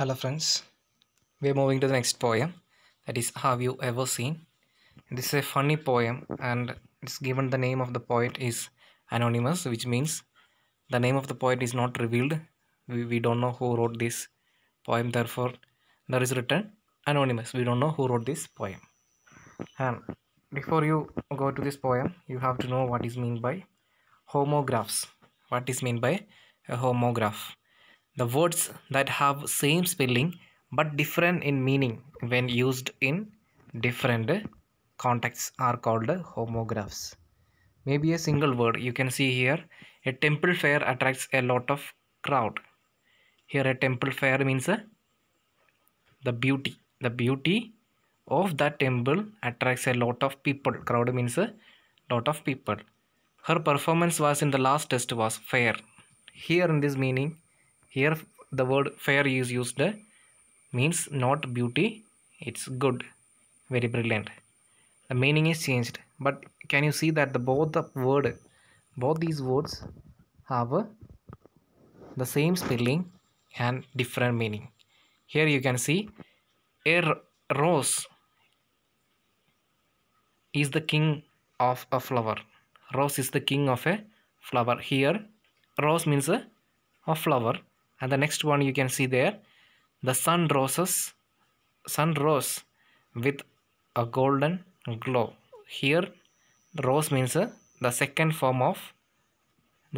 hello friends we're moving to the next poem that is have you ever seen this is a funny poem and it's given the name of the poet is anonymous which means the name of the poet is not revealed we, we don't know who wrote this poem therefore there is written anonymous we don't know who wrote this poem and before you go to this poem you have to know what is meant by homographs what is meant by a homograph the words that have same spelling but different in meaning when used in different contexts are called homographs maybe a single word you can see here a temple fair attracts a lot of crowd here a temple fair means uh, the beauty the beauty of that temple attracts a lot of people crowd means a uh, lot of people her performance was in the last test was fair here in this meaning here the word fair is used means not beauty it's good very brilliant the meaning is changed but can you see that the both the word both these words have the same spelling and different meaning here you can see a rose is the king of a flower rose is the king of a flower here rose means a, a flower and the next one you can see there the sun roses sun rose with a golden glow here rose means uh, the second form of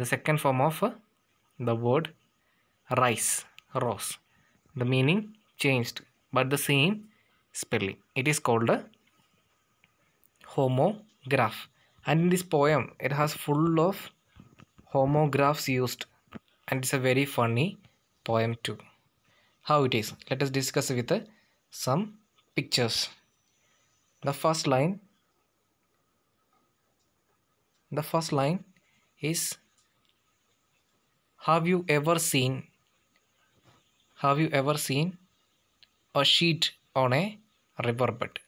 the second form of uh, the word rice rose the meaning changed but the same spelling it is called a uh, homograph and in this poem it has full of homographs used and it's a very funny poem 2 how it is let us discuss with uh, some pictures the first line the first line is have you ever seen have you ever seen a sheet on a riverbed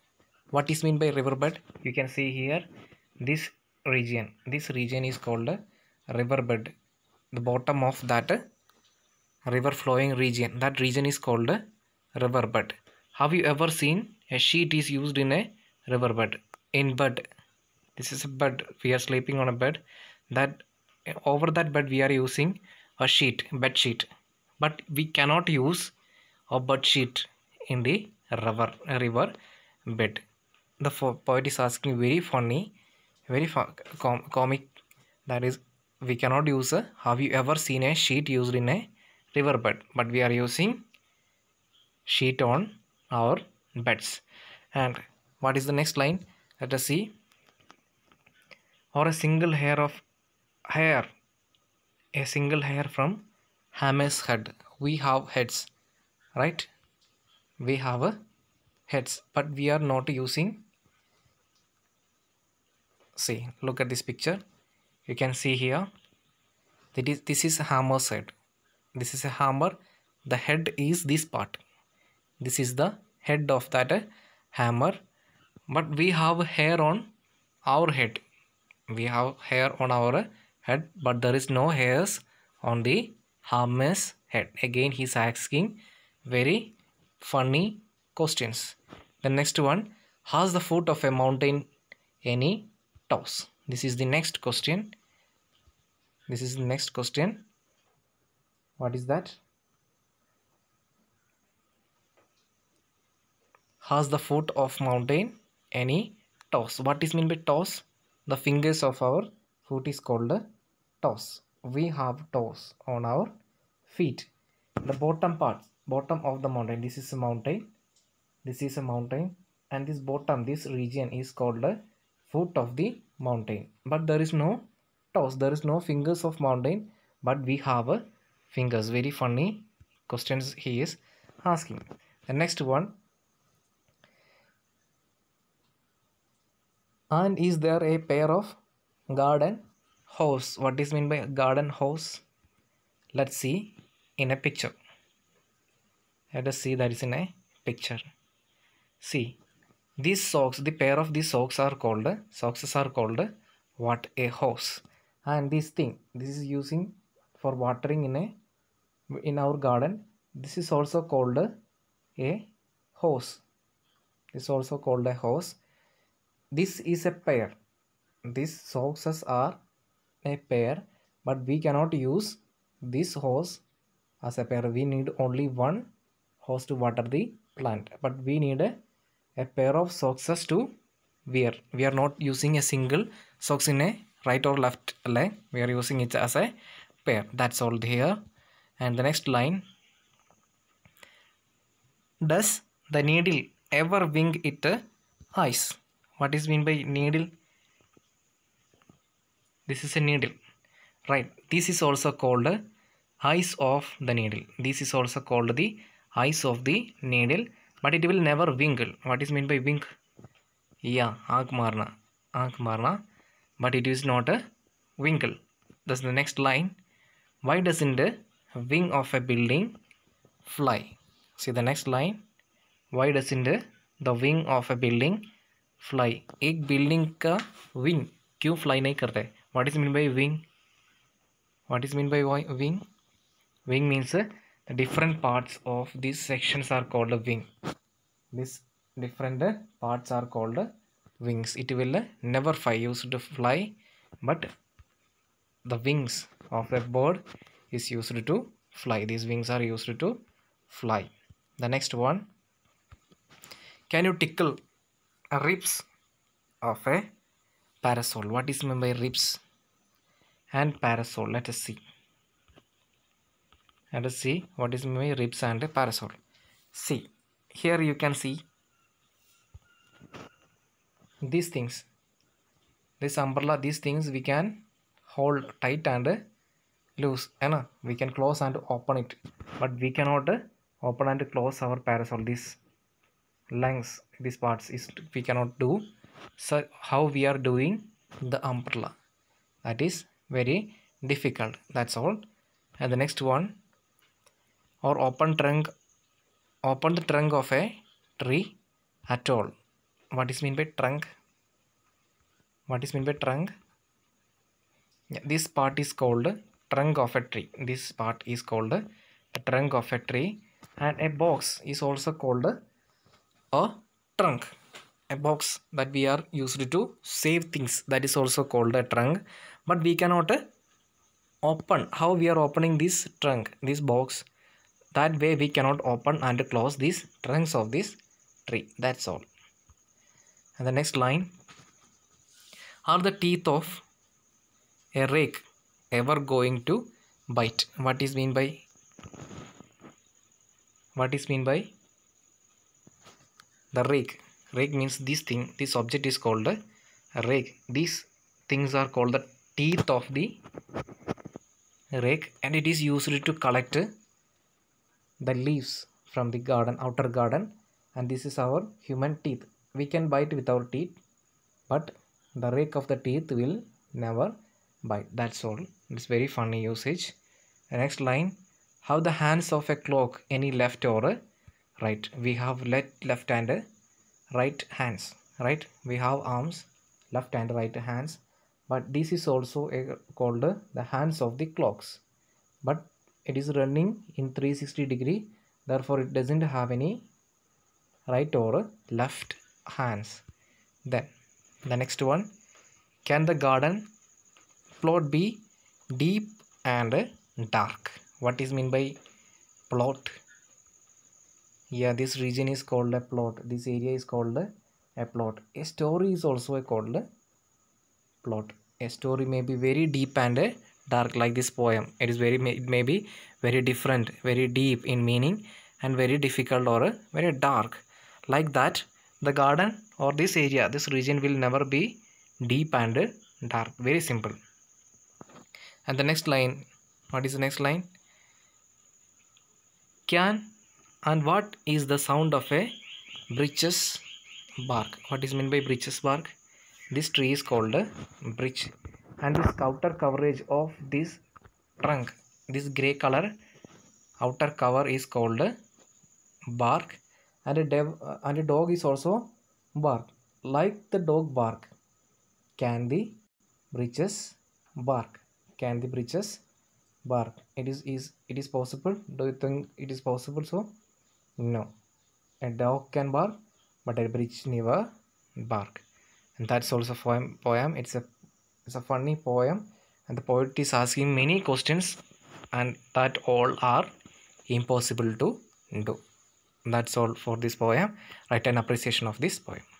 what is mean by riverbed you can see here this region this region is called riverbed the bottom of that river flowing region that region is called a bed. have you ever seen a sheet is used in a river bed? in bed this is a bed we are sleeping on a bed that over that bed we are using a sheet bed sheet but we cannot use a bed sheet in the river river bed the poet is asking very funny very com comic that is we cannot use a have you ever seen a sheet used in a River bed, but we are using sheet on our beds and what is the next line let us see or a single hair of hair a single hair from hammer's head we have heads right we have a heads but we are not using see look at this picture you can see here that is this is hammer's head this is a hammer the head is this part this is the head of that uh, hammer but we have hair on our head we have hair on our head but there is no hairs on the hammer's head again he's asking very funny questions the next one has the foot of a mountain any toes this is the next question this is the next question what is that has the foot of mountain any toes what is meant by toes the fingers of our foot is called a toes we have toes on our feet the bottom part bottom of the mountain this is a mountain this is a mountain and this bottom this region is called the foot of the mountain but there is no toes there is no fingers of mountain but we have a fingers very funny questions he is asking the next one and is there a pair of garden hose what is mean by garden hose let's see in a picture let us see that is in a picture see these socks the pair of these socks are called socks are called what a hose and this thing this is using for watering in a in our garden this is also called a hose this is also called a hose this is a pair these sources are a pair but we cannot use this hose as a pair we need only one hose to water the plant but we need a, a pair of socks to wear we are not using a single socks in a right or left leg we are using it as a pair that's all here and the next line does the needle ever wing its eyes what is mean by needle this is a needle right this is also called eyes of the needle this is also called the eyes of the needle but it will never winkle what is meant by wink yeah aank marna marna but it is not a winkle Thus, the next line why doesn't wing of a building fly see the next line why doesn't the wing of a building fly ek building ka wing kyun fly nahi karta hai what is mean by wing what is mean by wing wing means the different parts of these sections are called a wing this different parts are called wings it will never fly used to fly but the wings of a bird is used to fly. These wings are used to fly. The next one. Can you tickle ribs of a parasol? What is meant by ribs and parasol? Let us see. Let us see what is meant by ribs and a parasol. See, here you can see these things. This umbrella, these things we can hold tight and loose eh, and we can close and open it but we cannot eh, open and close our parasol this lengths, these parts is we cannot do so how we are doing the umbrella that is very difficult that's all and the next one or open trunk open the trunk of a tree at all what is mean by trunk what is mean by trunk yeah, this part is called trunk of a tree this part is called a trunk of a tree and a box is also called a trunk a box that we are used to save things that is also called a trunk but we cannot open how we are opening this trunk this box that way we cannot open and close these trunks of this tree that's all and the next line are the teeth of a rake ever going to bite what is mean by what is mean by the rake rake means this thing this object is called a rake these things are called the teeth of the rake and it is used to collect the leaves from the garden outer garden and this is our human teeth we can bite with our teeth but the rake of the teeth will never bite that's all it's very funny usage the next line how the hands of a clock any left or right we have left left and right hands right we have arms left and right hands but this is also a, called the hands of the clocks but it is running in 360 degree therefore it doesn't have any right or left hands then the next one can the garden plot be deep and dark what is mean by plot yeah this region is called a plot this area is called a plot a story is also called a plot a story may be very deep and dark like this poem it is very it may be very different very deep in meaning and very difficult or very dark like that the garden or this area this region will never be deep and dark very simple and the next line what is the next line can and what is the sound of a breeches bark what is meant by breeches bark this tree is called a breech and this outer coverage of this trunk this gray color outer cover is called bark and a dev and a dog is also bark like the dog bark can the breeches bark can the bridges bark it is is it is possible do you think it is possible so no a dog can bark but a bridge never bark and that's also a poem poem it's a it's a funny poem and the poet is asking many questions and that all are impossible to do that's all for this poem write an appreciation of this poem